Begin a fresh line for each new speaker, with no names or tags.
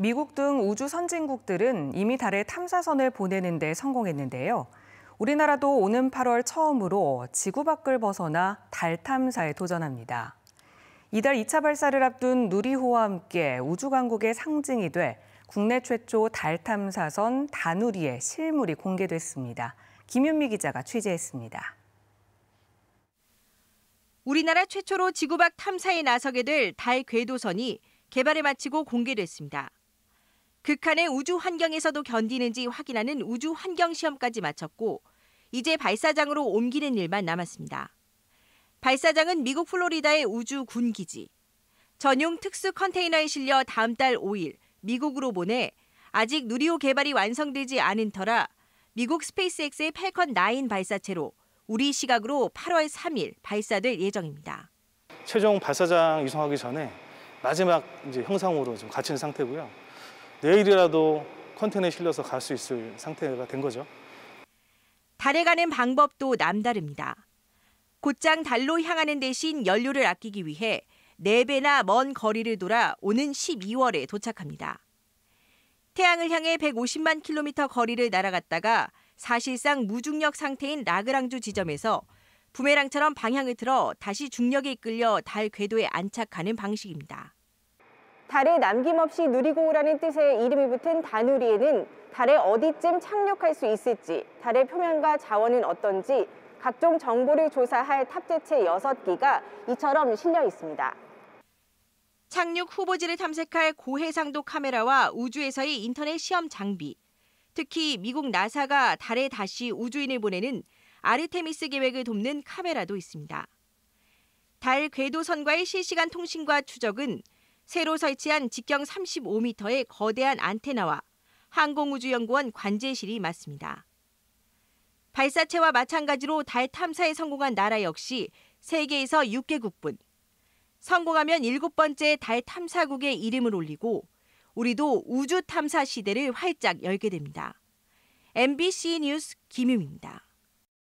미국 등 우주 선진국들은 이미 달에 탐사선을 보내는 데 성공했는데요. 우리나라도 오는 8월 처음으로 지구 밖을 벗어나 달 탐사에 도전합니다. 이달 2차 발사를 앞둔 누리호와 함께 우주강국의 상징이 돼 국내 최초 달 탐사선 다누리의 실물이 공개됐습니다. 김윤미 기자가 취재했습니다.
우리나라 최초로 지구 밖 탐사에 나서게 될 달 궤도선이 개발을 마치고 공개됐습니다. 극한의 그 우주 환경에서도 견디는지 확인하는 우주 환경 시험까지 마쳤고 이제 발사장으로 옮기는 일만 남았습니다. 발사장은 미국 플로리다의 우주 군기지. 전용 특수 컨테이너에 실려 다음 달 5일 미국으로 보내 아직 누리호 개발이 완성되지 않은 터라 미국 스페이스X의 팰컨 9 발사체로 우리 시각으로 8월 3일 발사될 예정입니다.
최종 발사장 이송하기 전에 마지막 이제 형상으로 좀 갇힌 상태고요. 내일이라도 컨테이너에 실려서 갈 수 있을 상태가 된 거죠.
달에 가는 방법도 남다릅니다. 곧장 달로 향하는 대신 연료를 아끼기 위해 4배나 먼 거리를 돌아 오는 12월에 도착합니다. 태양을 향해 150만 킬로미터 거리를 날아갔다가 사실상 무중력 상태인 라그랑주 지점에서 부메랑처럼 방향을 틀어 다시 중력에 이끌려 달 궤도에 안착하는 방식입니다. 달에 남김없이 누리고 오라는 뜻의 이름이 붙은 다누리에는 달에 어디쯤 착륙할 수 있을지, 달의 표면과 자원은 어떤지, 각종 정보를 조사할 탑재체 6기가 이처럼 실려 있습니다. 착륙 후보지를 탐색할 고해상도 카메라와 우주에서의 인터넷 시험 장비, 특히 미국 나사가 달에 다시 우주인을 보내는 아르테미스 계획을 돕는 카메라도 있습니다. 달 궤도선과의 실시간 통신과 추적은 새로 설치한 직경 35m의 거대한 안테나와 항공우주연구원 관제실이 맞습니다. 발사체와 마찬가지로 달 탐사에 성공한 나라 역시 세계에서 6개국뿐. 성공하면 일 번째 달 탐사국의 이름을 올리고 우리도 우주 탐사 시대를 활짝 열게 됩니다. MBC 뉴스 김유미입니다.